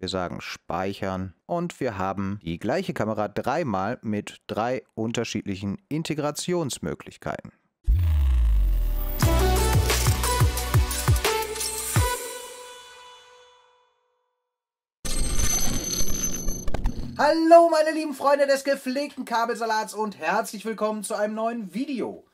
Wir sagen speichern und wir haben die gleiche Kamera dreimal mit drei unterschiedlichen Integrationsmöglichkeiten. Hallo meine lieben Freunde des gepflegten Kabelsalats und herzlich willkommen zu einem neuen Video.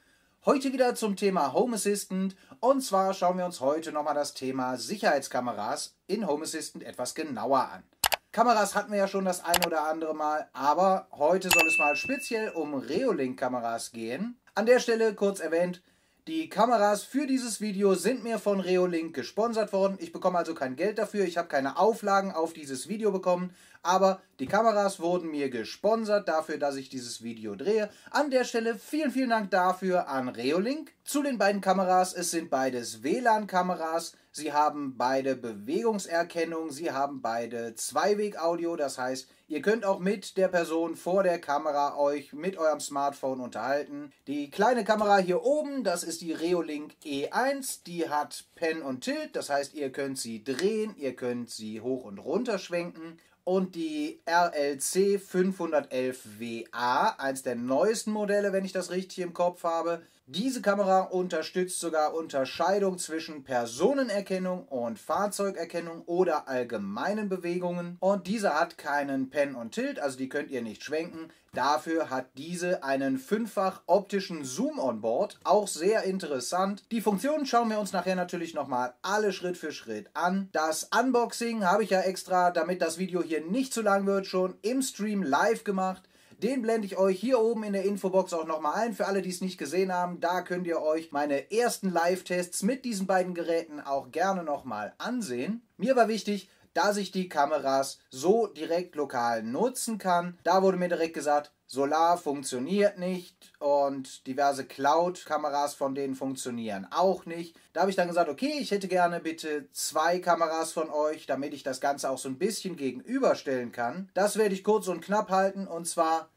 Heute wieder zum Thema Home Assistant. Und zwar schauen wir uns heute nochmal das Thema Sicherheitskameras in Home Assistant etwas genauer an. Kameras hatten wir ja schon das ein oder andere Mal, aber heute soll es mal speziell um Reolink-Kameras gehen. An der Stelle kurz erwähnt, die Kameras für dieses Video sind mir von Reolink gesponsert worden. Ich bekomme also kein Geld dafür, ich habe keine Auflagen auf dieses Video bekommen, aber die Kameras wurden mir gesponsert dafür, dass ich dieses Video drehe. An der Stelle vielen, vielen Dank dafür an Reolink. Zu den beiden Kameras, es sind beides WLAN-Kameras, Sie haben beide Bewegungserkennung, Sie haben beide Zweiweg-Audio, das heißt, ihr könnt auch mit der Person vor der Kamera euch mit eurem Smartphone unterhalten. Die kleine Kamera hier oben, das ist die Reolink E1, die hat Pen und Tilt, das heißt, ihr könnt sie drehen, ihr könnt sie hoch und runter schwenken und die RLC 511WA, eins der neuesten Modelle, wenn ich das richtig im Kopf habe. Diese Kamera unterstützt sogar Unterscheidung zwischen Personenerkennung und Fahrzeugerkennung oder allgemeinen Bewegungen. Und diese hat keinen Pen und Tilt, also die könnt ihr nicht schwenken. Dafür hat diese einen fünffach optischen Zoom on Board, auch sehr interessant. Die Funktionen schauen wir uns nachher natürlich nochmal alle Schritt für Schritt an. Das Unboxing habe ich ja extra, damit das Video hier nicht zu lang wird, schon im Stream live gemacht. Den blende ich euch hier oben in der Infobox auch nochmal ein. Für alle, die es nicht gesehen haben, da könnt ihr euch meine ersten Live-Tests mit diesen beiden Geräten auch gerne nochmal ansehen. Mir war wichtig, dass ich die Kameras so direkt lokal nutzen kann. Da wurde mir direkt gesagt, Solar funktioniert nicht und diverse Cloud-Kameras von denen funktionieren auch nicht. Da habe ich dann gesagt, okay, ich hätte gerne bitte zwei Kameras von euch, damit ich das Ganze auch so ein bisschen gegenüberstellen kann. Das werde ich kurz und knapp halten und zwar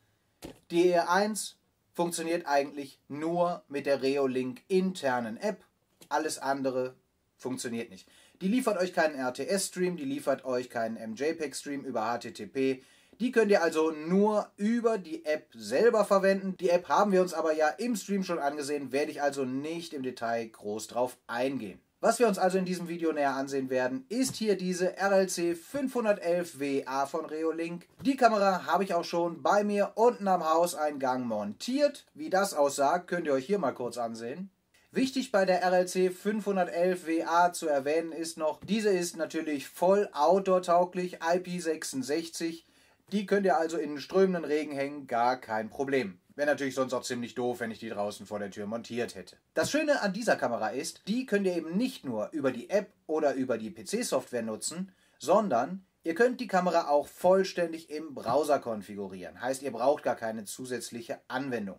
die e 1 funktioniert eigentlich nur mit der Reolink internen App. Alles andere Funktioniert nicht. Die liefert euch keinen RTS-Stream, die liefert euch keinen MJPEG-Stream über HTTP. Die könnt ihr also nur über die App selber verwenden. Die App haben wir uns aber ja im Stream schon angesehen, werde ich also nicht im Detail groß drauf eingehen. Was wir uns also in diesem Video näher ansehen werden, ist hier diese RLC 511WA von Reolink. Die Kamera habe ich auch schon bei mir unten am Hauseingang montiert. Wie das aussah, könnt ihr euch hier mal kurz ansehen. Wichtig bei der RLC 511 WA zu erwähnen ist noch, diese ist natürlich voll outdoor-tauglich, IP66. Die könnt ihr also in strömenden Regen hängen, gar kein Problem. Wäre natürlich sonst auch ziemlich doof, wenn ich die draußen vor der Tür montiert hätte. Das Schöne an dieser Kamera ist, die könnt ihr eben nicht nur über die App oder über die PC-Software nutzen, sondern ihr könnt die Kamera auch vollständig im Browser konfigurieren. Heißt, ihr braucht gar keine zusätzliche Anwendung.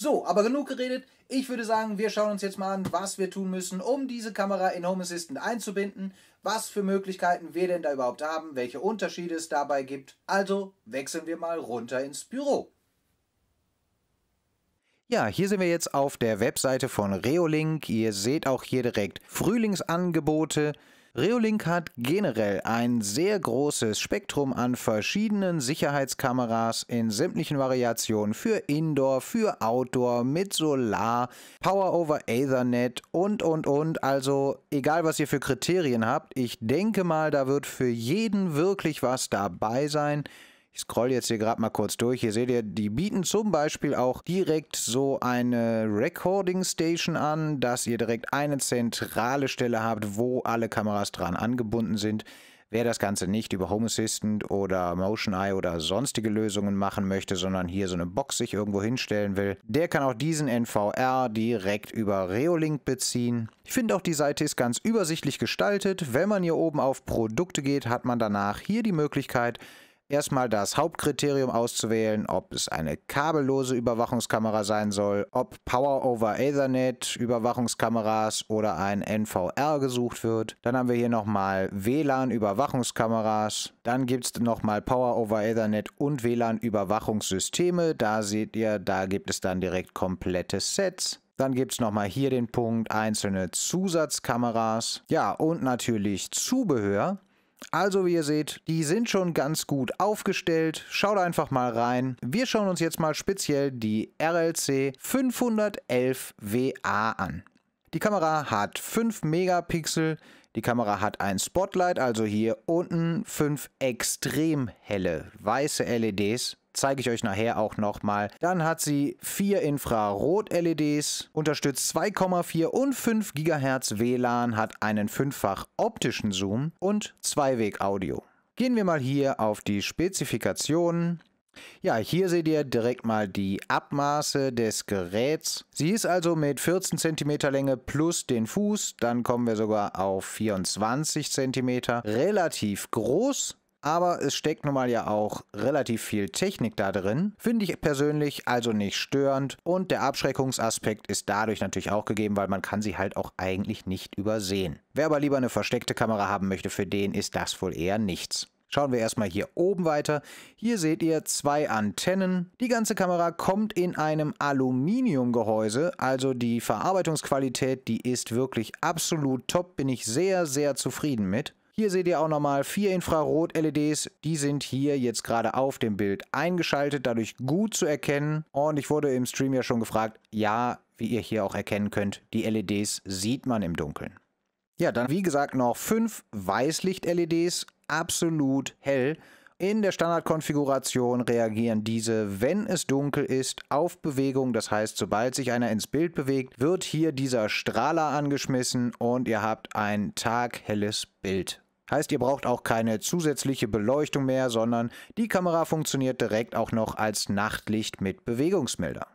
So, aber genug geredet. Ich würde sagen, wir schauen uns jetzt mal an, was wir tun müssen, um diese Kamera in Home Assistant einzubinden, was für Möglichkeiten wir denn da überhaupt haben, welche Unterschiede es dabei gibt. Also wechseln wir mal runter ins Büro. Ja, hier sind wir jetzt auf der Webseite von Reolink. Ihr seht auch hier direkt Frühlingsangebote. Reolink hat generell ein sehr großes Spektrum an verschiedenen Sicherheitskameras in sämtlichen Variationen für Indoor, für Outdoor, mit Solar, Power over Ethernet und, und, und. Also egal, was ihr für Kriterien habt, ich denke mal, da wird für jeden wirklich was dabei sein. Ich scroll jetzt hier gerade mal kurz durch. Hier seht ihr, die bieten zum Beispiel auch direkt so eine Recording Station an, dass ihr direkt eine zentrale Stelle habt, wo alle Kameras dran angebunden sind. Wer das Ganze nicht über Home Assistant oder Motion Eye oder sonstige Lösungen machen möchte, sondern hier so eine Box sich irgendwo hinstellen will, der kann auch diesen NVR direkt über Reolink beziehen. Ich finde auch die Seite ist ganz übersichtlich gestaltet. Wenn man hier oben auf Produkte geht, hat man danach hier die Möglichkeit, erstmal das Hauptkriterium auszuwählen, ob es eine kabellose Überwachungskamera sein soll, ob Power over Ethernet Überwachungskameras oder ein NVR gesucht wird. Dann haben wir hier nochmal WLAN Überwachungskameras. Dann gibt es nochmal Power over Ethernet und WLAN Überwachungssysteme. Da seht ihr, da gibt es dann direkt komplette Sets. Dann gibt es nochmal hier den Punkt einzelne Zusatzkameras. Ja, und natürlich Zubehör. Also wie ihr seht, die sind schon ganz gut aufgestellt. Schaut einfach mal rein. Wir schauen uns jetzt mal speziell die RLC 511 WA an. Die Kamera hat 5 Megapixel, die Kamera hat ein Spotlight, also hier unten 5 extrem helle weiße LEDs zeige ich euch nachher auch nochmal. Dann hat sie vier Infrarot-LEDs, unterstützt 2,4 und 5 GHz WLAN, hat einen fünffach optischen Zoom und Zweiweg-Audio. Gehen wir mal hier auf die Spezifikationen. Ja, hier seht ihr direkt mal die Abmaße des Geräts. Sie ist also mit 14 cm Länge plus den Fuß, dann kommen wir sogar auf 24 cm, relativ groß aber es steckt nun mal ja auch relativ viel Technik da drin. Finde ich persönlich also nicht störend und der Abschreckungsaspekt ist dadurch natürlich auch gegeben, weil man kann sie halt auch eigentlich nicht übersehen. Wer aber lieber eine versteckte Kamera haben möchte, für den ist das wohl eher nichts. Schauen wir erstmal hier oben weiter. Hier seht ihr zwei Antennen. Die ganze Kamera kommt in einem Aluminiumgehäuse, also die Verarbeitungsqualität, die ist wirklich absolut top, bin ich sehr, sehr zufrieden mit. Hier seht ihr auch nochmal vier Infrarot-LEDs. Die sind hier jetzt gerade auf dem Bild eingeschaltet, dadurch gut zu erkennen. Und ich wurde im Stream ja schon gefragt, ja, wie ihr hier auch erkennen könnt, die LEDs sieht man im Dunkeln. Ja, dann wie gesagt noch fünf Weißlicht-LEDs, absolut hell. In der Standardkonfiguration reagieren diese, wenn es dunkel ist, auf Bewegung. Das heißt, sobald sich einer ins Bild bewegt, wird hier dieser Strahler angeschmissen und ihr habt ein taghelles Bild. Heißt, ihr braucht auch keine zusätzliche Beleuchtung mehr, sondern die Kamera funktioniert direkt auch noch als Nachtlicht mit Bewegungsmelder.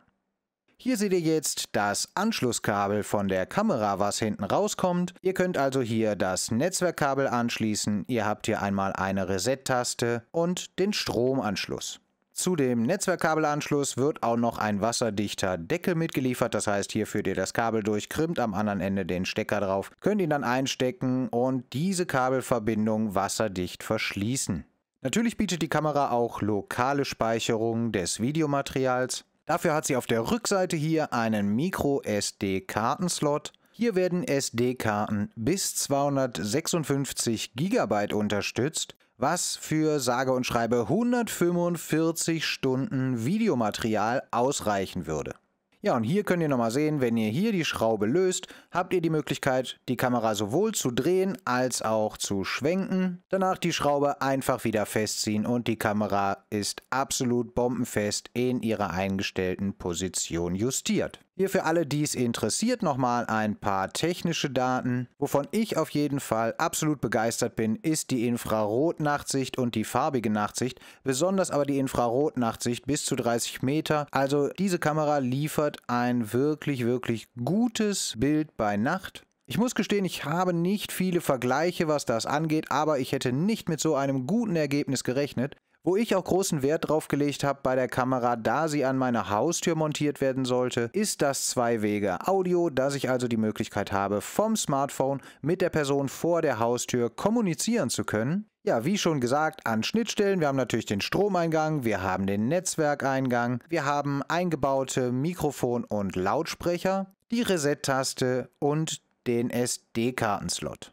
Hier seht ihr jetzt das Anschlusskabel von der Kamera, was hinten rauskommt. Ihr könnt also hier das Netzwerkkabel anschließen. Ihr habt hier einmal eine Reset-Taste und den Stromanschluss. Zu dem Netzwerkkabelanschluss wird auch noch ein wasserdichter Deckel mitgeliefert. Das heißt, hier führt ihr das Kabel durch, krimmt am anderen Ende den Stecker drauf, könnt ihn dann einstecken und diese Kabelverbindung wasserdicht verschließen. Natürlich bietet die Kamera auch lokale Speicherung des Videomaterials. Dafür hat sie auf der Rückseite hier einen Micro-SD-Kartenslot. Hier werden SD-Karten bis 256 GB unterstützt was für sage und schreibe 145 Stunden Videomaterial ausreichen würde. Ja, und hier könnt ihr nochmal sehen, wenn ihr hier die Schraube löst, habt ihr die Möglichkeit, die Kamera sowohl zu drehen als auch zu schwenken. Danach die Schraube einfach wieder festziehen und die Kamera ist absolut bombenfest in ihrer eingestellten Position justiert. Hier für alle, die es interessiert, nochmal ein paar technische Daten. Wovon ich auf jeden Fall absolut begeistert bin, ist die Infrarotnachtsicht und die farbige Nachtsicht, besonders aber die Infrarotnachtsicht bis zu 30 Meter. Also diese Kamera liefert ein wirklich, wirklich gutes Bild bei Nacht. Ich muss gestehen, ich habe nicht viele Vergleiche, was das angeht, aber ich hätte nicht mit so einem guten Ergebnis gerechnet. Wo ich auch großen Wert drauf gelegt habe bei der Kamera, da sie an meine Haustür montiert werden sollte, ist das Zwei-Wege-Audio, dass ich also die Möglichkeit habe, vom Smartphone mit der Person vor der Haustür kommunizieren zu können. Ja, wie schon gesagt, an Schnittstellen. Wir haben natürlich den Stromeingang, wir haben den Netzwerkeingang, wir haben eingebaute Mikrofon und Lautsprecher, die Reset-Taste und den SD-Kartenslot.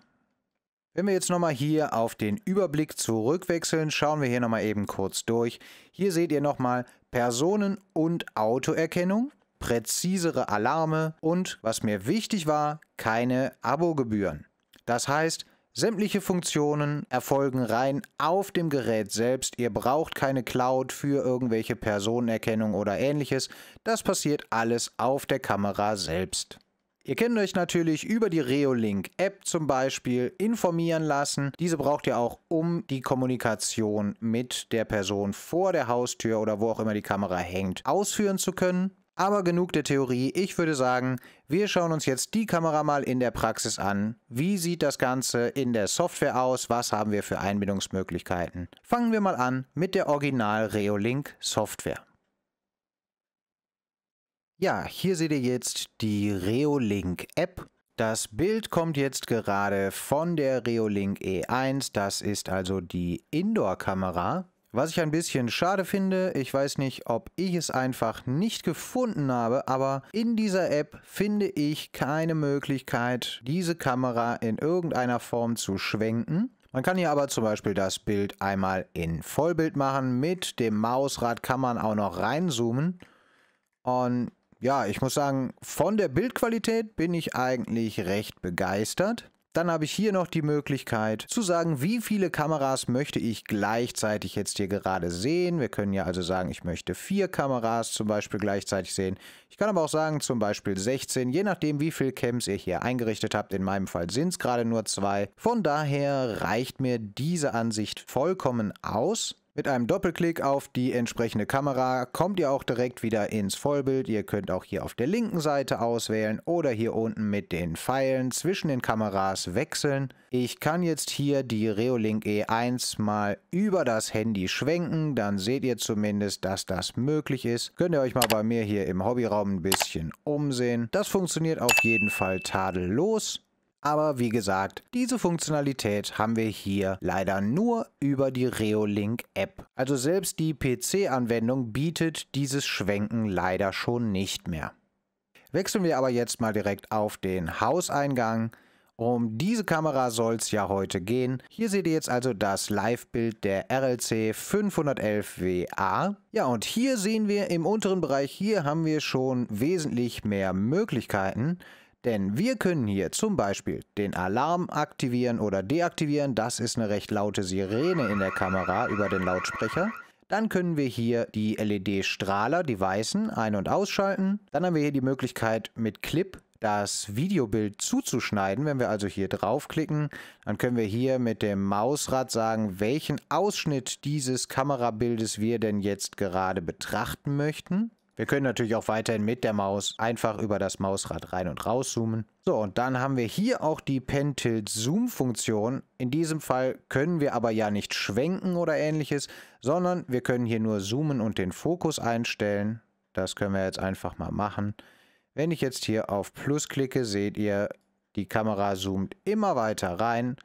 Wenn wir jetzt nochmal hier auf den Überblick zurückwechseln, schauen wir hier nochmal eben kurz durch. Hier seht ihr nochmal Personen- und Autoerkennung, präzisere Alarme und, was mir wichtig war, keine Abogebühren. Das heißt, sämtliche Funktionen erfolgen rein auf dem Gerät selbst. Ihr braucht keine Cloud für irgendwelche Personenerkennung oder ähnliches. Das passiert alles auf der Kamera selbst. Ihr könnt euch natürlich über die Reolink-App zum Beispiel informieren lassen. Diese braucht ihr auch, um die Kommunikation mit der Person vor der Haustür oder wo auch immer die Kamera hängt, ausführen zu können. Aber genug der Theorie. Ich würde sagen, wir schauen uns jetzt die Kamera mal in der Praxis an. Wie sieht das Ganze in der Software aus? Was haben wir für Einbindungsmöglichkeiten? Fangen wir mal an mit der Original Reolink Software. Ja, hier seht ihr jetzt die Reolink App. Das Bild kommt jetzt gerade von der Reolink E1. Das ist also die Indoor-Kamera. Was ich ein bisschen schade finde, ich weiß nicht, ob ich es einfach nicht gefunden habe, aber in dieser App finde ich keine Möglichkeit, diese Kamera in irgendeiner Form zu schwenken. Man kann hier aber zum Beispiel das Bild einmal in Vollbild machen. Mit dem Mausrad kann man auch noch reinzoomen. Und ja, ich muss sagen, von der Bildqualität bin ich eigentlich recht begeistert. Dann habe ich hier noch die Möglichkeit zu sagen, wie viele Kameras möchte ich gleichzeitig jetzt hier gerade sehen. Wir können ja also sagen, ich möchte vier Kameras zum Beispiel gleichzeitig sehen. Ich kann aber auch sagen, zum Beispiel 16, je nachdem wie viele Cams ihr hier eingerichtet habt. In meinem Fall sind es gerade nur zwei. Von daher reicht mir diese Ansicht vollkommen aus. Mit einem Doppelklick auf die entsprechende Kamera kommt ihr auch direkt wieder ins Vollbild. Ihr könnt auch hier auf der linken Seite auswählen oder hier unten mit den Pfeilen zwischen den Kameras wechseln. Ich kann jetzt hier die Reolink E1 mal über das Handy schwenken. Dann seht ihr zumindest, dass das möglich ist. Könnt ihr euch mal bei mir hier im Hobbyraum ein bisschen umsehen. Das funktioniert auf jeden Fall tadellos. Aber wie gesagt, diese Funktionalität haben wir hier leider nur über die Reolink App. Also selbst die PC-Anwendung bietet dieses Schwenken leider schon nicht mehr. Wechseln wir aber jetzt mal direkt auf den Hauseingang. Um diese Kamera soll es ja heute gehen. Hier seht ihr jetzt also das Live-Bild der RLC 511WA. Ja, und hier sehen wir im unteren Bereich, hier haben wir schon wesentlich mehr Möglichkeiten. Denn wir können hier zum Beispiel den Alarm aktivieren oder deaktivieren. Das ist eine recht laute Sirene in der Kamera über den Lautsprecher. Dann können wir hier die LED-Strahler, die weißen, ein- und ausschalten. Dann haben wir hier die Möglichkeit mit Clip das Videobild zuzuschneiden. Wenn wir also hier draufklicken, dann können wir hier mit dem Mausrad sagen, welchen Ausschnitt dieses Kamerabildes wir denn jetzt gerade betrachten möchten. Wir können natürlich auch weiterhin mit der Maus einfach über das Mausrad rein und raus zoomen. So, und dann haben wir hier auch die Pen-Tilt-Zoom-Funktion. In diesem Fall können wir aber ja nicht schwenken oder ähnliches, sondern wir können hier nur zoomen und den Fokus einstellen. Das können wir jetzt einfach mal machen. Wenn ich jetzt hier auf Plus klicke, seht ihr, die Kamera zoomt immer weiter rein.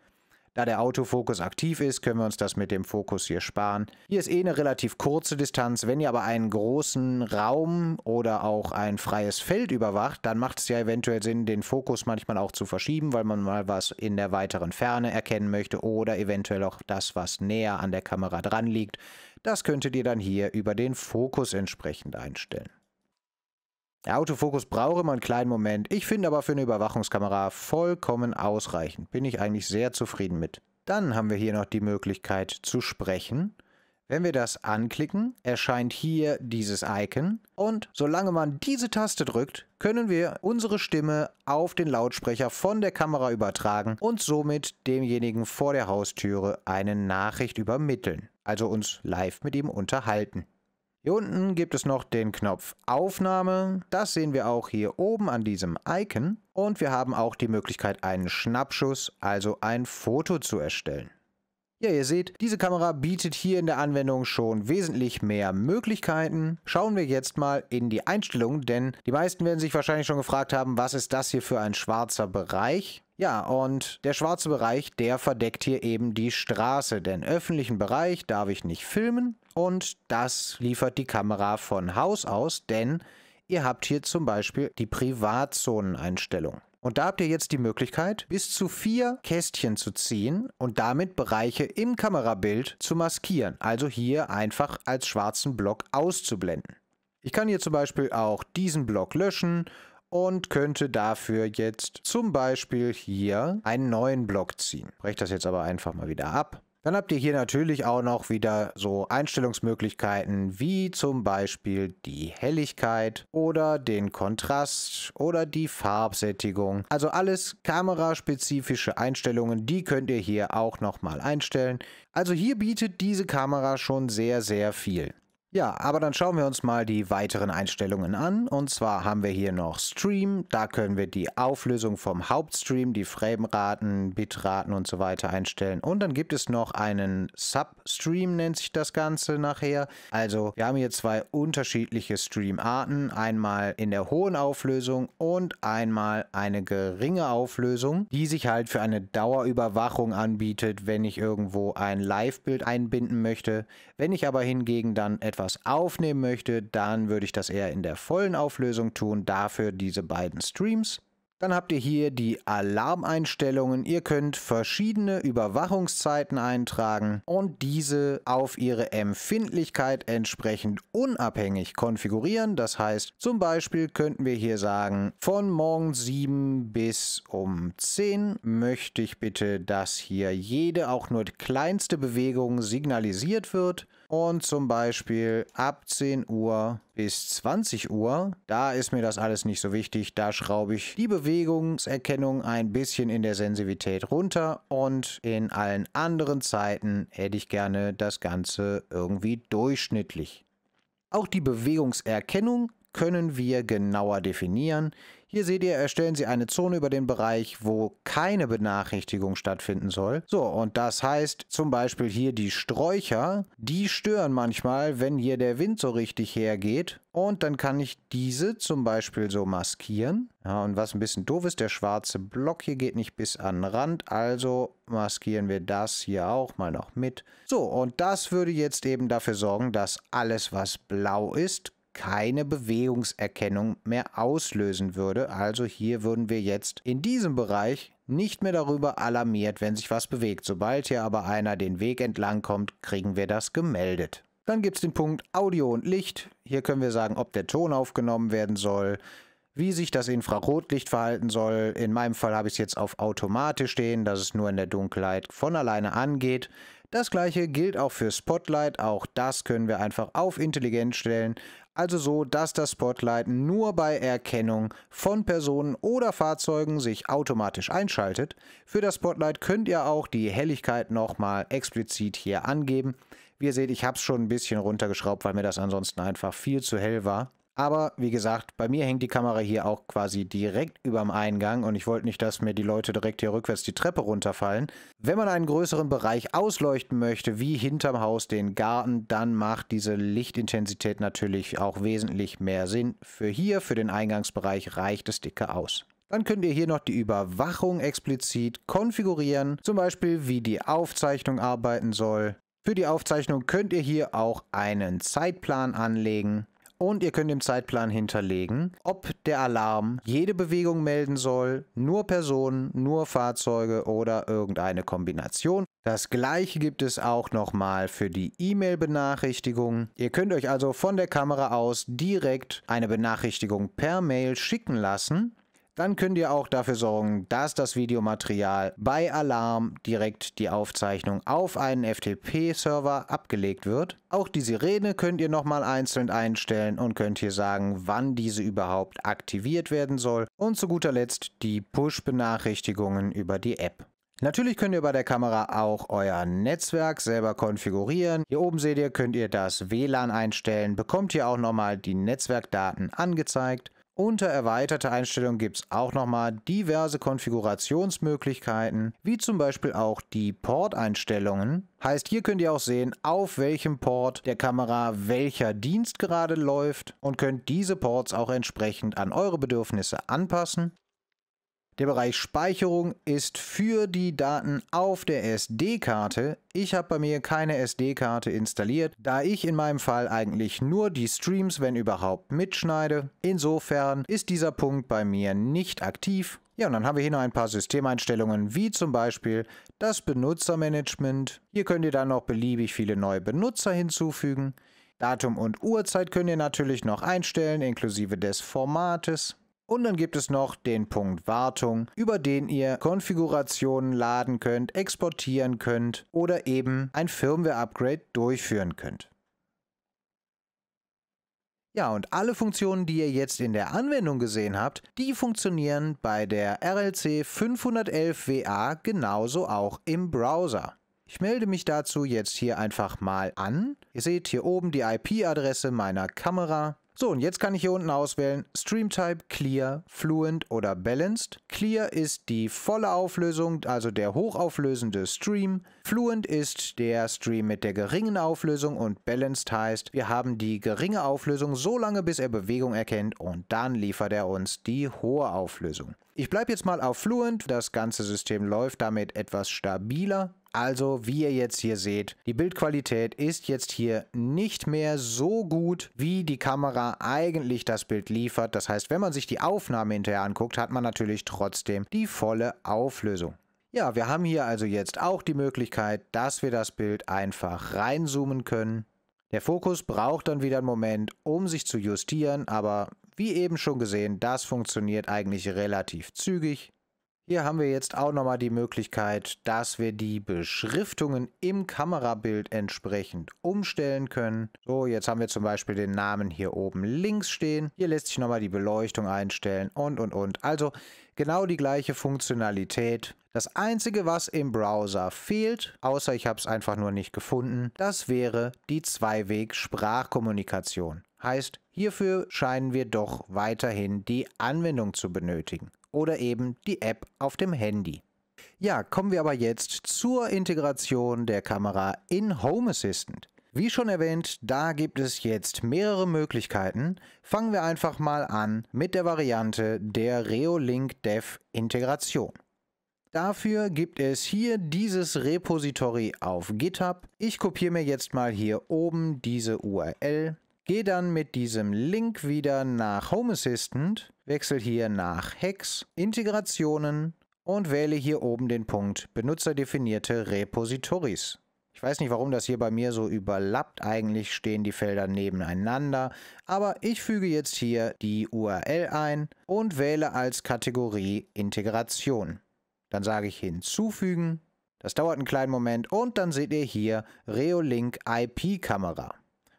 Da der Autofokus aktiv ist, können wir uns das mit dem Fokus hier sparen. Hier ist eh eine relativ kurze Distanz. Wenn ihr aber einen großen Raum oder auch ein freies Feld überwacht, dann macht es ja eventuell Sinn, den Fokus manchmal auch zu verschieben, weil man mal was in der weiteren Ferne erkennen möchte oder eventuell auch das, was näher an der Kamera dran liegt. Das könntet ihr dann hier über den Fokus entsprechend einstellen. Der Autofokus brauche immer einen kleinen Moment. Ich finde aber für eine Überwachungskamera vollkommen ausreichend. Bin ich eigentlich sehr zufrieden mit. Dann haben wir hier noch die Möglichkeit zu sprechen. Wenn wir das anklicken, erscheint hier dieses Icon und solange man diese Taste drückt, können wir unsere Stimme auf den Lautsprecher von der Kamera übertragen und somit demjenigen vor der Haustüre eine Nachricht übermitteln, also uns live mit ihm unterhalten. Hier unten gibt es noch den Knopf Aufnahme. Das sehen wir auch hier oben an diesem Icon. Und wir haben auch die Möglichkeit, einen Schnappschuss, also ein Foto zu erstellen. Ja, ihr seht, diese Kamera bietet hier in der Anwendung schon wesentlich mehr Möglichkeiten. Schauen wir jetzt mal in die Einstellungen, denn die meisten werden sich wahrscheinlich schon gefragt haben, was ist das hier für ein schwarzer Bereich? Ja, und der schwarze Bereich, der verdeckt hier eben die Straße, denn öffentlichen Bereich darf ich nicht filmen. Und das liefert die Kamera von Haus aus, denn ihr habt hier zum Beispiel die Privatzoneneinstellung. Und da habt ihr jetzt die Möglichkeit, bis zu vier Kästchen zu ziehen und damit Bereiche im Kamerabild zu maskieren. Also hier einfach als schwarzen Block auszublenden. Ich kann hier zum Beispiel auch diesen Block löschen und könnte dafür jetzt zum Beispiel hier einen neuen Block ziehen. Breche das jetzt aber einfach mal wieder ab dann habt ihr hier natürlich auch noch wieder so Einstellungsmöglichkeiten wie zum Beispiel die Helligkeit oder den Kontrast oder die Farbsättigung. Also alles kameraspezifische Einstellungen, die könnt ihr hier auch nochmal einstellen. Also hier bietet diese Kamera schon sehr, sehr viel. Ja, aber dann schauen wir uns mal die weiteren Einstellungen an. Und zwar haben wir hier noch Stream. Da können wir die Auflösung vom Hauptstream, die Frameraten, Bitraten und so weiter einstellen. Und dann gibt es noch einen Substream, nennt sich das Ganze nachher. Also wir haben hier zwei unterschiedliche Streamarten. Einmal in der hohen Auflösung und einmal eine geringe Auflösung, die sich halt für eine Dauerüberwachung anbietet, wenn ich irgendwo ein Live-Bild einbinden möchte. Wenn ich aber hingegen dann etwas etwas aufnehmen möchte, dann würde ich das eher in der vollen Auflösung tun. Dafür diese beiden Streams. Dann habt ihr hier die Alarmeinstellungen. Ihr könnt verschiedene Überwachungszeiten eintragen und diese auf ihre Empfindlichkeit entsprechend unabhängig konfigurieren. Das heißt, zum Beispiel könnten wir hier sagen, von morgens 7 bis um 10 möchte ich bitte, dass hier jede auch nur kleinste Bewegung signalisiert wird. Und zum Beispiel ab 10 Uhr bis 20 Uhr, da ist mir das alles nicht so wichtig. Da schraube ich die Bewegungserkennung ein bisschen in der Sensivität runter und in allen anderen Zeiten hätte ich gerne das Ganze irgendwie durchschnittlich. Auch die Bewegungserkennung können wir genauer definieren. Hier seht ihr, erstellen Sie eine Zone über den Bereich, wo keine Benachrichtigung stattfinden soll. So, und das heißt zum Beispiel hier die Sträucher, die stören manchmal, wenn hier der Wind so richtig hergeht. Und dann kann ich diese zum Beispiel so maskieren. Ja, und was ein bisschen doof ist, der schwarze Block hier geht nicht bis an den Rand, also maskieren wir das hier auch mal noch mit. So, und das würde jetzt eben dafür sorgen, dass alles, was blau ist, keine Bewegungserkennung mehr auslösen würde. Also hier würden wir jetzt in diesem Bereich nicht mehr darüber alarmiert, wenn sich was bewegt. Sobald hier aber einer den Weg entlang kommt, kriegen wir das gemeldet. Dann gibt es den Punkt Audio und Licht. Hier können wir sagen, ob der Ton aufgenommen werden soll, wie sich das Infrarotlicht verhalten soll. In meinem Fall habe ich es jetzt auf automatisch stehen, dass es nur in der Dunkelheit von alleine angeht. Das gleiche gilt auch für Spotlight, auch das können wir einfach auf intelligent stellen also so, dass das Spotlight nur bei Erkennung von Personen oder Fahrzeugen sich automatisch einschaltet. Für das Spotlight könnt ihr auch die Helligkeit nochmal explizit hier angeben. Wie ihr seht, ich habe es schon ein bisschen runtergeschraubt, weil mir das ansonsten einfach viel zu hell war. Aber wie gesagt, bei mir hängt die Kamera hier auch quasi direkt über dem Eingang und ich wollte nicht, dass mir die Leute direkt hier rückwärts die Treppe runterfallen. Wenn man einen größeren Bereich ausleuchten möchte, wie hinterm Haus den Garten, dann macht diese Lichtintensität natürlich auch wesentlich mehr Sinn. Für hier, für den Eingangsbereich reicht es dicke aus. Dann könnt ihr hier noch die Überwachung explizit konfigurieren, zum Beispiel wie die Aufzeichnung arbeiten soll. Für die Aufzeichnung könnt ihr hier auch einen Zeitplan anlegen und ihr könnt im Zeitplan hinterlegen, ob der Alarm jede Bewegung melden soll, nur Personen, nur Fahrzeuge oder irgendeine Kombination. Das gleiche gibt es auch nochmal für die E-Mail-Benachrichtigung. Ihr könnt euch also von der Kamera aus direkt eine Benachrichtigung per Mail schicken lassen dann könnt ihr auch dafür sorgen, dass das Videomaterial bei Alarm direkt die Aufzeichnung auf einen FTP-Server abgelegt wird. Auch die Sirene könnt ihr nochmal einzeln einstellen und könnt hier sagen, wann diese überhaupt aktiviert werden soll. Und zu guter Letzt die Push-Benachrichtigungen über die App. Natürlich könnt ihr bei der Kamera auch euer Netzwerk selber konfigurieren. Hier oben seht ihr, könnt ihr das WLAN einstellen, bekommt hier auch nochmal die Netzwerkdaten angezeigt. Unter erweiterte Einstellungen gibt es auch nochmal diverse Konfigurationsmöglichkeiten, wie zum Beispiel auch die Port-Einstellungen. Heißt, hier könnt ihr auch sehen, auf welchem Port der Kamera welcher Dienst gerade läuft und könnt diese Ports auch entsprechend an eure Bedürfnisse anpassen. Der Bereich Speicherung ist für die Daten auf der SD-Karte. Ich habe bei mir keine SD-Karte installiert, da ich in meinem Fall eigentlich nur die Streams, wenn überhaupt, mitschneide. Insofern ist dieser Punkt bei mir nicht aktiv. Ja, und dann haben wir hier noch ein paar Systemeinstellungen, wie zum Beispiel das Benutzermanagement. Hier könnt ihr dann noch beliebig viele neue Benutzer hinzufügen. Datum und Uhrzeit könnt ihr natürlich noch einstellen, inklusive des Formates. Und dann gibt es noch den Punkt Wartung, über den ihr Konfigurationen laden könnt, exportieren könnt oder eben ein Firmware-Upgrade durchführen könnt. Ja, und alle Funktionen, die ihr jetzt in der Anwendung gesehen habt, die funktionieren bei der RLC 511WA genauso auch im Browser. Ich melde mich dazu jetzt hier einfach mal an. Ihr seht hier oben die IP-Adresse meiner Kamera. So, und jetzt kann ich hier unten auswählen Stream Type, Clear, Fluent oder Balanced. Clear ist die volle Auflösung, also der hochauflösende Stream. Fluent ist der Stream mit der geringen Auflösung und Balanced heißt, wir haben die geringe Auflösung so lange, bis er Bewegung erkennt und dann liefert er uns die hohe Auflösung. Ich bleibe jetzt mal auf Fluent, das ganze System läuft damit etwas stabiler also wie ihr jetzt hier seht, die Bildqualität ist jetzt hier nicht mehr so gut, wie die Kamera eigentlich das Bild liefert. Das heißt, wenn man sich die Aufnahme hinterher anguckt, hat man natürlich trotzdem die volle Auflösung. Ja, wir haben hier also jetzt auch die Möglichkeit, dass wir das Bild einfach reinzoomen können. Der Fokus braucht dann wieder einen Moment, um sich zu justieren, aber wie eben schon gesehen, das funktioniert eigentlich relativ zügig. Hier haben wir jetzt auch nochmal die Möglichkeit, dass wir die Beschriftungen im Kamerabild entsprechend umstellen können. So, jetzt haben wir zum Beispiel den Namen hier oben links stehen. Hier lässt sich nochmal die Beleuchtung einstellen und, und, und. Also genau die gleiche Funktionalität. Das Einzige, was im Browser fehlt, außer ich habe es einfach nur nicht gefunden, das wäre die Zweiweg-Sprachkommunikation. Heißt, hierfür scheinen wir doch weiterhin die Anwendung zu benötigen oder eben die App auf dem Handy. Ja, kommen wir aber jetzt zur Integration der Kamera in Home Assistant. Wie schon erwähnt, da gibt es jetzt mehrere Möglichkeiten. Fangen wir einfach mal an mit der Variante der Reolink Dev Integration. Dafür gibt es hier dieses Repository auf GitHub. Ich kopiere mir jetzt mal hier oben diese URL Gehe dann mit diesem Link wieder nach Home Assistant, wechsle hier nach Hex, Integrationen und wähle hier oben den Punkt Benutzerdefinierte Repositories. Ich weiß nicht, warum das hier bei mir so überlappt. Eigentlich stehen die Felder nebeneinander. Aber ich füge jetzt hier die URL ein und wähle als Kategorie Integration. Dann sage ich hinzufügen. Das dauert einen kleinen Moment und dann seht ihr hier Reolink IP-Kamera.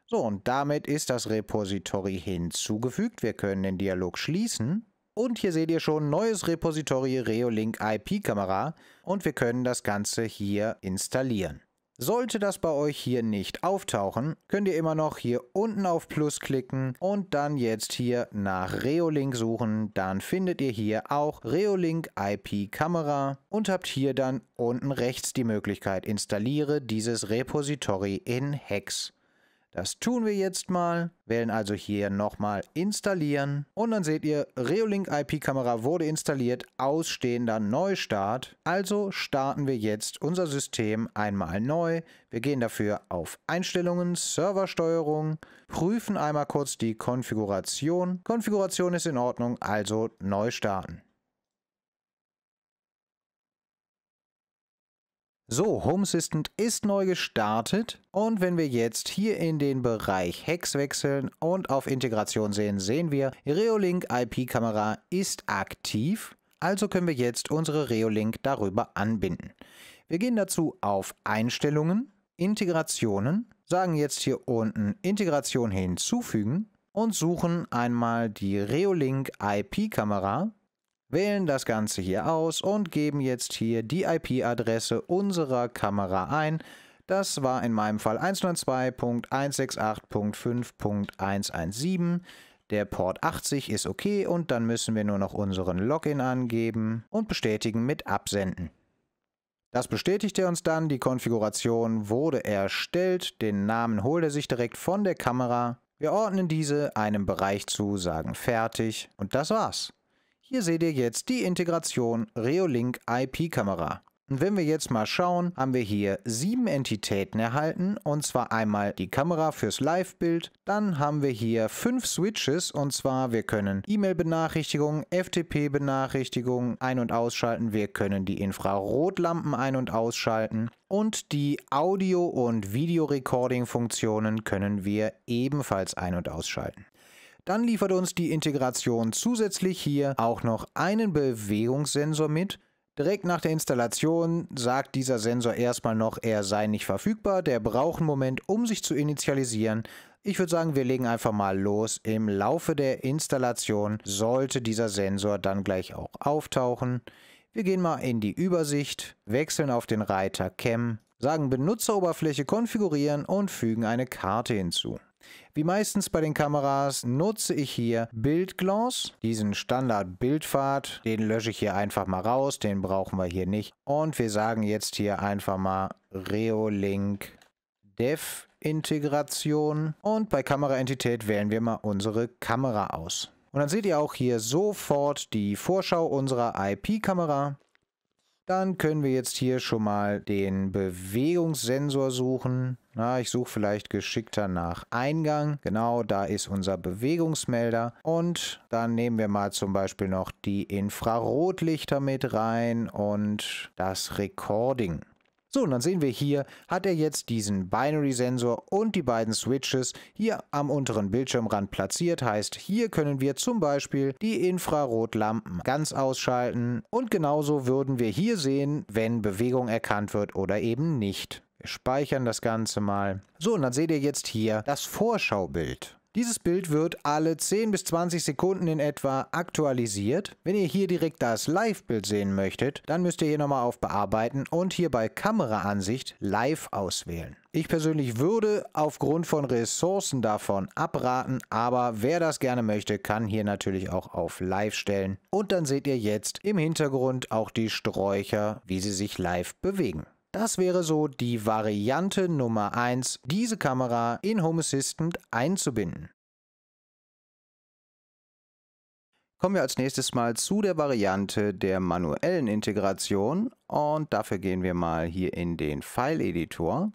So, und damit ist das Repository hinzugefügt. Wir können den Dialog schließen. Und hier seht ihr schon, neues Repository Reolink IP-Kamera. Und wir können das Ganze hier installieren. Sollte das bei euch hier nicht auftauchen, könnt ihr immer noch hier unten auf Plus klicken und dann jetzt hier nach Reolink suchen. Dann findet ihr hier auch Reolink IP Kamera und habt hier dann unten rechts die Möglichkeit, installiere dieses Repository in Hex. Das tun wir jetzt mal, wählen also hier nochmal installieren und dann seht ihr, Reolink IP Kamera wurde installiert, ausstehender Neustart. Also starten wir jetzt unser System einmal neu. Wir gehen dafür auf Einstellungen, Serversteuerung, prüfen einmal kurz die Konfiguration. Konfiguration ist in Ordnung, also neu starten. So, Home Assistant ist neu gestartet und wenn wir jetzt hier in den Bereich Hex wechseln und auf Integration sehen, sehen wir, Reolink IP-Kamera ist aktiv, also können wir jetzt unsere Reolink darüber anbinden. Wir gehen dazu auf Einstellungen, Integrationen, sagen jetzt hier unten Integration hinzufügen und suchen einmal die Reolink IP-Kamera wählen das Ganze hier aus und geben jetzt hier die IP-Adresse unserer Kamera ein. Das war in meinem Fall 192.168.5.117. Der Port 80 ist okay und dann müssen wir nur noch unseren Login angeben und bestätigen mit Absenden. Das bestätigt er uns dann, die Konfiguration wurde erstellt, den Namen holt er sich direkt von der Kamera. Wir ordnen diese einem Bereich zu, sagen fertig und das war's. Hier seht ihr jetzt die Integration Reolink IP-Kamera. Und wenn wir jetzt mal schauen, haben wir hier sieben Entitäten erhalten, und zwar einmal die Kamera fürs Live-Bild, dann haben wir hier fünf Switches, und zwar wir können E-Mail-Benachrichtigungen, FTP-Benachrichtigungen ein- und ausschalten, wir können die Infrarotlampen ein- und ausschalten und die Audio- und Video-Recording-Funktionen können wir ebenfalls ein- und ausschalten. Dann liefert uns die Integration zusätzlich hier auch noch einen Bewegungssensor mit. Direkt nach der Installation sagt dieser Sensor erstmal noch, er sei nicht verfügbar, der braucht einen Moment, um sich zu initialisieren. Ich würde sagen, wir legen einfach mal los. Im Laufe der Installation sollte dieser Sensor dann gleich auch auftauchen. Wir gehen mal in die Übersicht, wechseln auf den Reiter Cam, sagen Benutzeroberfläche konfigurieren und fügen eine Karte hinzu. Wie meistens bei den Kameras nutze ich hier Bildgloss, diesen Standard Bildpfad, den lösche ich hier einfach mal raus, den brauchen wir hier nicht. Und wir sagen jetzt hier einfach mal Reolink Dev Integration und bei Kameraentität wählen wir mal unsere Kamera aus. Und dann seht ihr auch hier sofort die Vorschau unserer IP-Kamera. Dann können wir jetzt hier schon mal den Bewegungssensor suchen. Na, ich suche vielleicht geschickter nach Eingang. Genau, da ist unser Bewegungsmelder. Und dann nehmen wir mal zum Beispiel noch die Infrarotlichter mit rein und das Recording. So, und dann sehen wir hier, hat er jetzt diesen Binary-Sensor und die beiden Switches hier am unteren Bildschirmrand platziert. Heißt, hier können wir zum Beispiel die Infrarotlampen ganz ausschalten. Und genauso würden wir hier sehen, wenn Bewegung erkannt wird oder eben nicht speichern das Ganze mal. So, und dann seht ihr jetzt hier das Vorschaubild. Dieses Bild wird alle 10 bis 20 Sekunden in etwa aktualisiert. Wenn ihr hier direkt das Live-Bild sehen möchtet, dann müsst ihr hier nochmal auf Bearbeiten und hier bei Kameraansicht Live auswählen. Ich persönlich würde aufgrund von Ressourcen davon abraten, aber wer das gerne möchte, kann hier natürlich auch auf Live stellen. Und dann seht ihr jetzt im Hintergrund auch die Sträucher, wie sie sich live bewegen. Das wäre so die Variante Nummer 1, diese Kamera in Home Assistant einzubinden. Kommen wir als nächstes mal zu der Variante der manuellen Integration und dafür gehen wir mal hier in den File-Editor.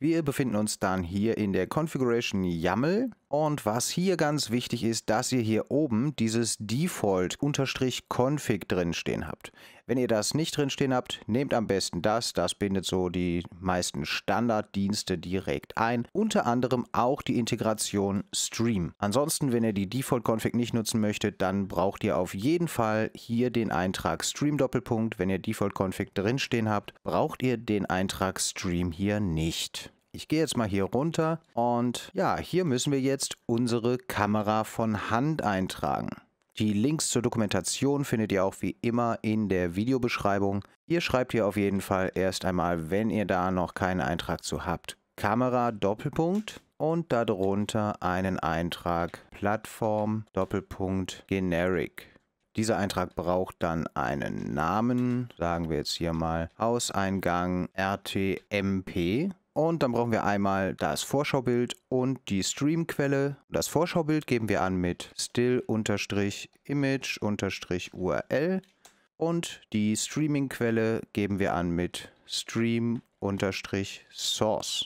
Wir befinden uns dann hier in der Configuration YAML und was hier ganz wichtig ist, dass ihr hier oben dieses Default-Config drinstehen habt. Wenn ihr das nicht drinstehen habt, nehmt am besten das. Das bindet so die meisten Standarddienste direkt ein. Unter anderem auch die Integration Stream. Ansonsten, wenn ihr die Default-Config nicht nutzen möchtet, dann braucht ihr auf jeden Fall hier den Eintrag Stream-Doppelpunkt. Wenn ihr Default-Config drinstehen habt, braucht ihr den Eintrag Stream hier nicht. Ich gehe jetzt mal hier runter und ja, hier müssen wir jetzt unsere Kamera von Hand eintragen. Die Links zur Dokumentation findet ihr auch wie immer in der Videobeschreibung. Ihr schreibt hier auf jeden Fall erst einmal, wenn ihr da noch keinen Eintrag zu habt. Kamera Doppelpunkt und darunter einen Eintrag Plattform Doppelpunkt Generic. Dieser Eintrag braucht dann einen Namen, sagen wir jetzt hier mal Hauseingang RTMP und dann brauchen wir einmal das Vorschaubild und die Streamquelle. Das Vorschaubild geben wir an mit still-image-url. Und die Streamingquelle geben wir an mit stream-source.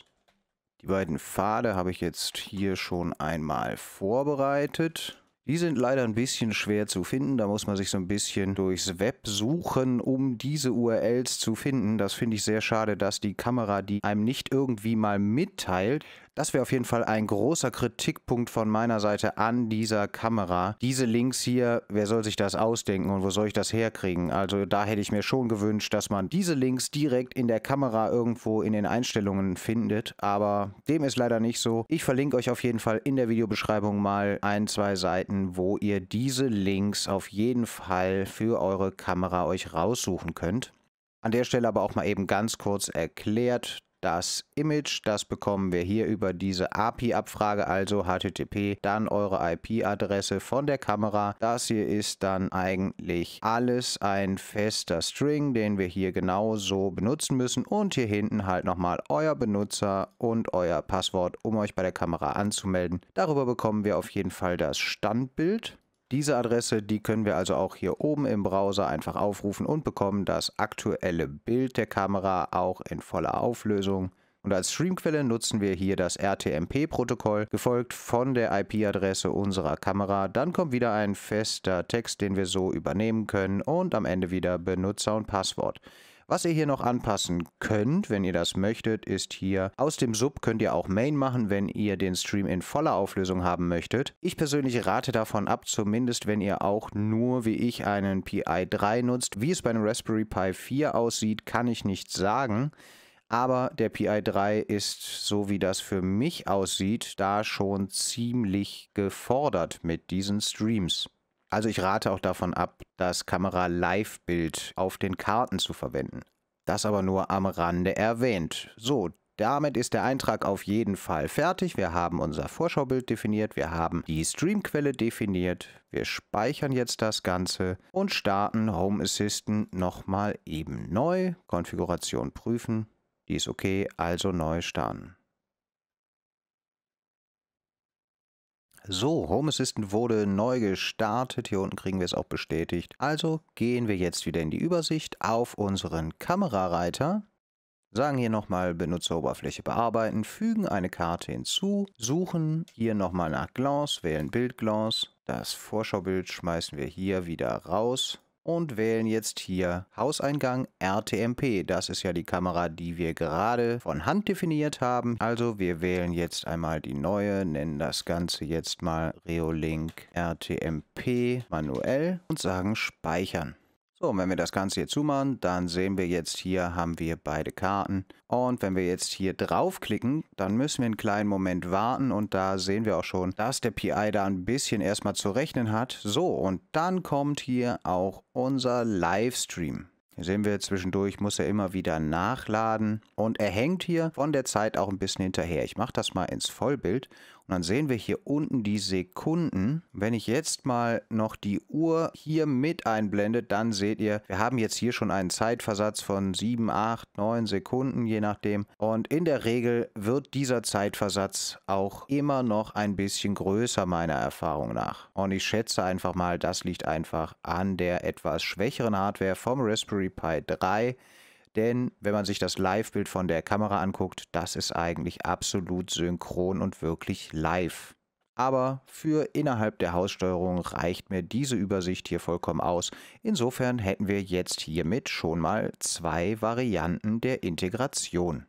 Die beiden Pfade habe ich jetzt hier schon einmal vorbereitet. Die sind leider ein bisschen schwer zu finden. Da muss man sich so ein bisschen durchs Web suchen, um diese URLs zu finden. Das finde ich sehr schade, dass die Kamera die einem nicht irgendwie mal mitteilt, das wäre auf jeden Fall ein großer Kritikpunkt von meiner Seite an dieser Kamera. Diese Links hier, wer soll sich das ausdenken und wo soll ich das herkriegen? Also da hätte ich mir schon gewünscht, dass man diese Links direkt in der Kamera irgendwo in den Einstellungen findet. Aber dem ist leider nicht so. Ich verlinke euch auf jeden Fall in der Videobeschreibung mal ein, zwei Seiten, wo ihr diese Links auf jeden Fall für eure Kamera euch raussuchen könnt. An der Stelle aber auch mal eben ganz kurz erklärt, das Image. Das bekommen wir hier über diese API-Abfrage, also HTTP, dann eure IP-Adresse von der Kamera. Das hier ist dann eigentlich alles ein fester String, den wir hier genauso benutzen müssen. Und hier hinten halt nochmal euer Benutzer und euer Passwort, um euch bei der Kamera anzumelden. Darüber bekommen wir auf jeden Fall das Standbild. Diese Adresse, die können wir also auch hier oben im Browser einfach aufrufen und bekommen das aktuelle Bild der Kamera auch in voller Auflösung. Und als Streamquelle nutzen wir hier das RTMP-Protokoll, gefolgt von der IP-Adresse unserer Kamera. Dann kommt wieder ein fester Text, den wir so übernehmen können und am Ende wieder Benutzer und Passwort. Was ihr hier noch anpassen könnt, wenn ihr das möchtet, ist hier aus dem Sub könnt ihr auch Main machen, wenn ihr den Stream in voller Auflösung haben möchtet. Ich persönlich rate davon ab, zumindest wenn ihr auch nur wie ich einen Pi 3 nutzt. Wie es bei einem Raspberry Pi 4 aussieht, kann ich nicht sagen. Aber der Pi 3 ist, so wie das für mich aussieht, da schon ziemlich gefordert mit diesen Streams. Also ich rate auch davon ab, das Kamera-Live-Bild auf den Karten zu verwenden. Das aber nur am Rande erwähnt. So, damit ist der Eintrag auf jeden Fall fertig. Wir haben unser Vorschaubild definiert, wir haben die Streamquelle definiert. Wir speichern jetzt das Ganze und starten Home Assistant nochmal eben neu. Konfiguration prüfen, die ist okay, also neu starten. So, Home Assistant wurde neu gestartet. Hier unten kriegen wir es auch bestätigt. Also gehen wir jetzt wieder in die Übersicht auf unseren Kamerareiter. Sagen hier nochmal Benutzeroberfläche bearbeiten, fügen eine Karte hinzu, suchen hier nochmal nach Glance, wählen Bildglance. Das Vorschaubild schmeißen wir hier wieder raus und wählen jetzt hier Hauseingang RTMP. Das ist ja die Kamera, die wir gerade von Hand definiert haben. Also wir wählen jetzt einmal die neue, nennen das Ganze jetzt mal Reolink RTMP manuell und sagen Speichern. So, und wenn wir das Ganze hier zumachen, dann sehen wir jetzt hier, haben wir beide Karten. Und wenn wir jetzt hier draufklicken, dann müssen wir einen kleinen Moment warten und da sehen wir auch schon, dass der PI da ein bisschen erstmal zu rechnen hat. So, und dann kommt hier auch unser Livestream. Hier sehen wir zwischendurch, muss er immer wieder nachladen und er hängt hier von der Zeit auch ein bisschen hinterher. Ich mache das mal ins Vollbild und dann sehen wir hier unten die Sekunden. Wenn ich jetzt mal noch die Uhr hier mit einblende, dann seht ihr, wir haben jetzt hier schon einen Zeitversatz von 7, 8, 9 Sekunden, je nachdem. Und in der Regel wird dieser Zeitversatz auch immer noch ein bisschen größer, meiner Erfahrung nach. Und ich schätze einfach mal, das liegt einfach an der etwas schwächeren Hardware vom Raspberry Pi 3. Denn wenn man sich das Live-Bild von der Kamera anguckt, das ist eigentlich absolut synchron und wirklich live. Aber für innerhalb der Haussteuerung reicht mir diese Übersicht hier vollkommen aus. Insofern hätten wir jetzt hiermit schon mal zwei Varianten der Integration.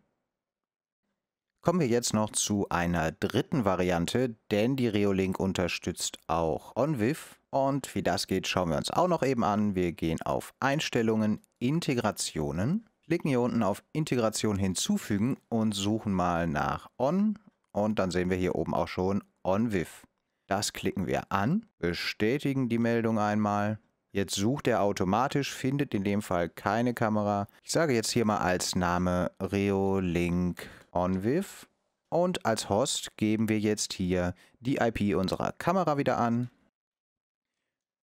Kommen wir jetzt noch zu einer dritten Variante, denn die Reolink unterstützt auch OnViv. Und wie das geht, schauen wir uns auch noch eben an. Wir gehen auf Einstellungen, Integrationen klicken hier unten auf Integration hinzufügen und suchen mal nach On und dann sehen wir hier oben auch schon OnViv. Das klicken wir an, bestätigen die Meldung einmal. Jetzt sucht er automatisch, findet in dem Fall keine Kamera. Ich sage jetzt hier mal als Name Reolink OnViv und als Host geben wir jetzt hier die IP unserer Kamera wieder an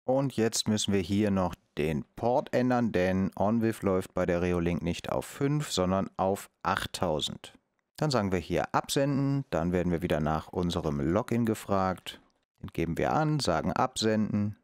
und jetzt müssen wir hier noch den Port ändern, denn OnWiv läuft bei der Reolink nicht auf 5, sondern auf 8000. Dann sagen wir hier absenden, dann werden wir wieder nach unserem Login gefragt. Den geben wir an, sagen absenden.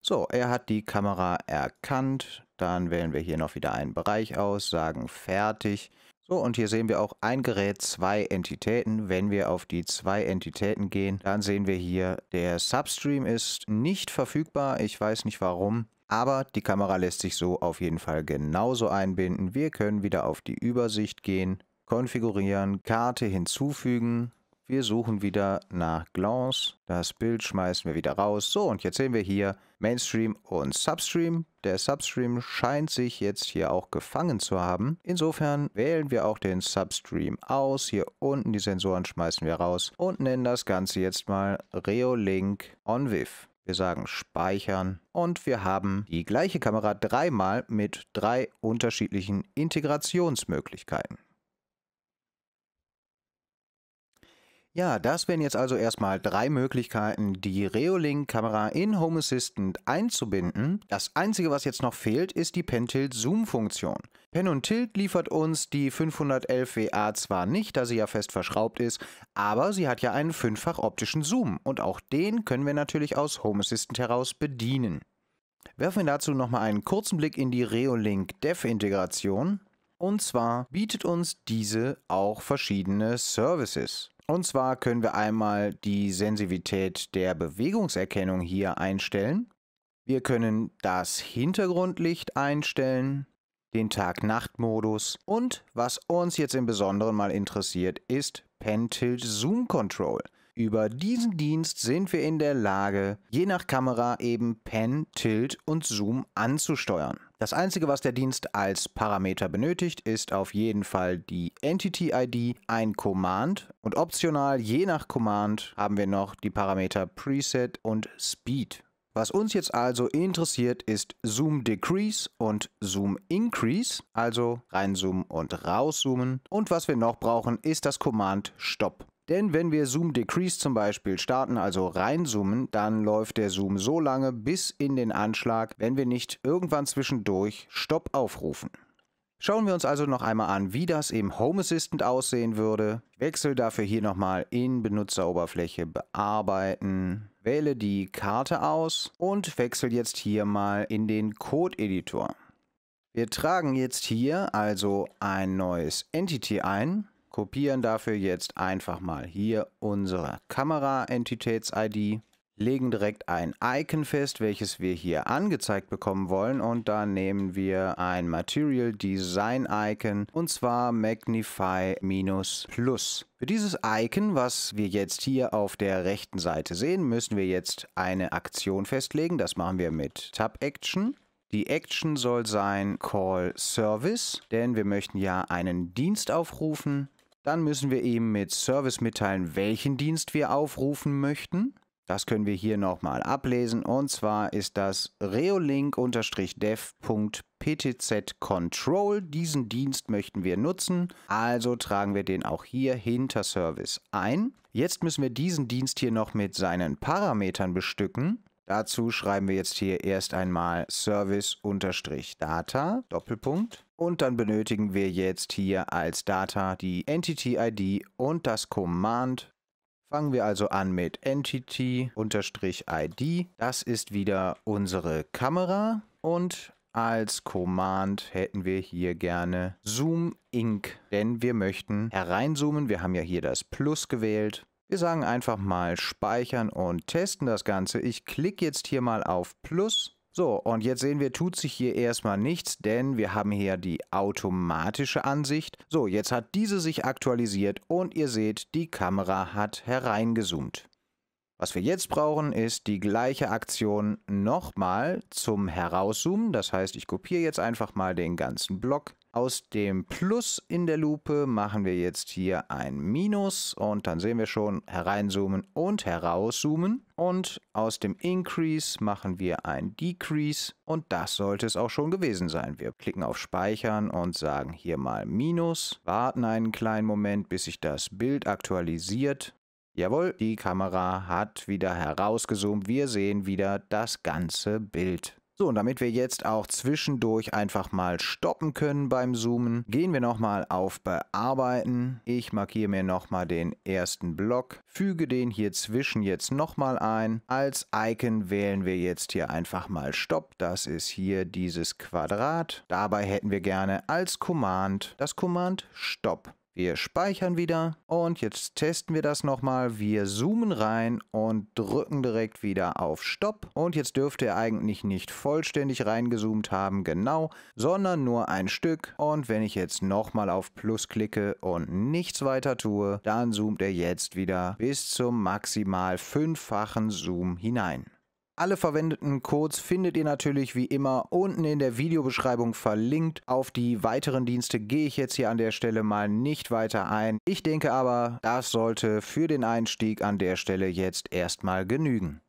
So, er hat die Kamera erkannt. Dann wählen wir hier noch wieder einen Bereich aus, sagen fertig. So, und hier sehen wir auch ein Gerät, zwei Entitäten. Wenn wir auf die zwei Entitäten gehen, dann sehen wir hier, der Substream ist nicht verfügbar. Ich weiß nicht warum. Aber die Kamera lässt sich so auf jeden Fall genauso einbinden. Wir können wieder auf die Übersicht gehen, konfigurieren, Karte hinzufügen wir suchen wieder nach Glance. Das Bild schmeißen wir wieder raus. So, und jetzt sehen wir hier Mainstream und Substream. Der Substream scheint sich jetzt hier auch gefangen zu haben. Insofern wählen wir auch den Substream aus. Hier unten die Sensoren schmeißen wir raus und nennen das Ganze jetzt mal Reolink OnViv. Wir sagen Speichern und wir haben die gleiche Kamera dreimal mit drei unterschiedlichen Integrationsmöglichkeiten. Ja, das wären jetzt also erstmal drei Möglichkeiten, die Reolink-Kamera in Home Assistant einzubinden. Das Einzige, was jetzt noch fehlt, ist die Pen-Tilt-Zoom-Funktion. Pen und Tilt liefert uns die 511 WA zwar nicht, da sie ja fest verschraubt ist, aber sie hat ja einen fünffach optischen Zoom und auch den können wir natürlich aus Home Assistant heraus bedienen. Werfen wir dazu nochmal einen kurzen Blick in die Reolink Dev-Integration. Und zwar bietet uns diese auch verschiedene Services. Und zwar können wir einmal die Sensivität der Bewegungserkennung hier einstellen. Wir können das Hintergrundlicht einstellen, den Tag-Nacht-Modus und was uns jetzt im Besonderen mal interessiert, ist Pen-Tilt Zoom Control. Über diesen Dienst sind wir in der Lage, je nach Kamera eben Pen, Tilt und Zoom anzusteuern. Das Einzige, was der Dienst als Parameter benötigt, ist auf jeden Fall die Entity-ID, ein Command und optional je nach Command haben wir noch die Parameter Preset und Speed. Was uns jetzt also interessiert, ist Zoom Decrease und Zoom Increase, also reinzoomen und rauszoomen. Und was wir noch brauchen, ist das Command Stop. Denn wenn wir Zoom Decrease zum Beispiel starten, also reinzoomen, dann läuft der Zoom so lange bis in den Anschlag, wenn wir nicht irgendwann zwischendurch Stopp aufrufen. Schauen wir uns also noch einmal an, wie das im Home Assistant aussehen würde. Ich wechsle dafür hier nochmal in Benutzeroberfläche bearbeiten, wähle die Karte aus und wechsle jetzt hier mal in den Code-Editor. Wir tragen jetzt hier also ein neues Entity ein kopieren dafür jetzt einfach mal hier unsere Kamera-Entitäts-ID, legen direkt ein Icon fest, welches wir hier angezeigt bekommen wollen und dann nehmen wir ein Material Design Icon und zwar Magnify minus plus. Für dieses Icon, was wir jetzt hier auf der rechten Seite sehen, müssen wir jetzt eine Aktion festlegen. Das machen wir mit Tab Action. Die Action soll sein Call Service, denn wir möchten ja einen Dienst aufrufen dann müssen wir ihm mit Service mitteilen, welchen Dienst wir aufrufen möchten. Das können wir hier nochmal ablesen. Und zwar ist das reolink-dev.ptz-control. Diesen Dienst möchten wir nutzen. Also tragen wir den auch hier hinter Service ein. Jetzt müssen wir diesen Dienst hier noch mit seinen Parametern bestücken. Dazu schreiben wir jetzt hier erst einmal service-data, Doppelpunkt. Und dann benötigen wir jetzt hier als Data die Entity-ID und das Command. Fangen wir also an mit Entity-ID. Das ist wieder unsere Kamera. Und als Command hätten wir hier gerne Zoom Inc. Denn wir möchten hereinzoomen. Wir haben ja hier das Plus gewählt. Wir sagen einfach mal speichern und testen das Ganze. Ich klicke jetzt hier mal auf Plus so, und jetzt sehen wir, tut sich hier erstmal nichts, denn wir haben hier die automatische Ansicht. So, jetzt hat diese sich aktualisiert und ihr seht, die Kamera hat hereingezoomt. Was wir jetzt brauchen, ist die gleiche Aktion nochmal zum Herauszoomen. Das heißt, ich kopiere jetzt einfach mal den ganzen Block aus dem Plus in der Lupe machen wir jetzt hier ein Minus und dann sehen wir schon hereinzoomen und herauszoomen. Und aus dem Increase machen wir ein Decrease und das sollte es auch schon gewesen sein. Wir klicken auf Speichern und sagen hier mal Minus, warten einen kleinen Moment, bis sich das Bild aktualisiert. Jawohl, die Kamera hat wieder herausgezoomt. Wir sehen wieder das ganze Bild. So, und damit wir jetzt auch zwischendurch einfach mal stoppen können beim Zoomen, gehen wir nochmal auf Bearbeiten. Ich markiere mir nochmal den ersten Block, füge den hier zwischen jetzt nochmal ein. Als Icon wählen wir jetzt hier einfach mal Stopp. Das ist hier dieses Quadrat. Dabei hätten wir gerne als Command das Command Stopp. Wir speichern wieder und jetzt testen wir das nochmal. Wir zoomen rein und drücken direkt wieder auf Stopp. Und jetzt dürfte er eigentlich nicht vollständig reingezoomt haben, genau, sondern nur ein Stück. Und wenn ich jetzt nochmal auf Plus klicke und nichts weiter tue, dann zoomt er jetzt wieder bis zum maximal fünffachen Zoom hinein. Alle verwendeten Codes findet ihr natürlich wie immer unten in der Videobeschreibung verlinkt. Auf die weiteren Dienste gehe ich jetzt hier an der Stelle mal nicht weiter ein. Ich denke aber, das sollte für den Einstieg an der Stelle jetzt erstmal genügen.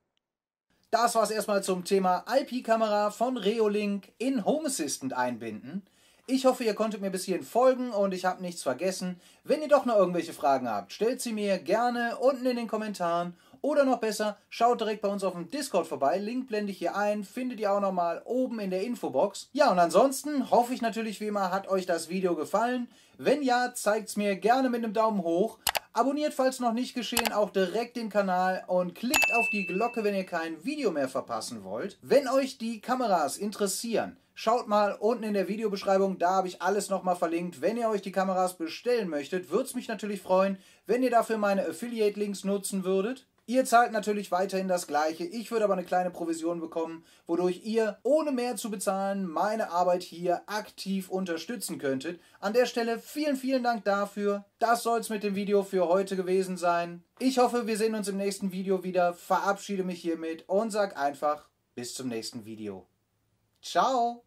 Das war es erstmal zum Thema IP-Kamera von Reolink in Home Assistant einbinden. Ich hoffe, ihr konntet mir bis hierhin folgen und ich habe nichts vergessen. Wenn ihr doch noch irgendwelche Fragen habt, stellt sie mir gerne unten in den Kommentaren oder noch besser, schaut direkt bei uns auf dem Discord vorbei. Link blende ich hier ein, findet ihr auch nochmal oben in der Infobox. Ja, und ansonsten hoffe ich natürlich wie immer, hat euch das Video gefallen. Wenn ja, zeigt es mir gerne mit einem Daumen hoch. Abonniert, falls noch nicht geschehen, auch direkt den Kanal und klickt auf die Glocke, wenn ihr kein Video mehr verpassen wollt. Wenn euch die Kameras interessieren, schaut mal unten in der Videobeschreibung, da habe ich alles nochmal verlinkt. Wenn ihr euch die Kameras bestellen möchtet, würde es mich natürlich freuen, wenn ihr dafür meine Affiliate-Links nutzen würdet. Ihr zahlt natürlich weiterhin das gleiche, ich würde aber eine kleine Provision bekommen, wodurch ihr, ohne mehr zu bezahlen, meine Arbeit hier aktiv unterstützen könntet. An der Stelle vielen, vielen Dank dafür. Das soll es mit dem Video für heute gewesen sein. Ich hoffe, wir sehen uns im nächsten Video wieder. Verabschiede mich hiermit und sag einfach bis zum nächsten Video. Ciao!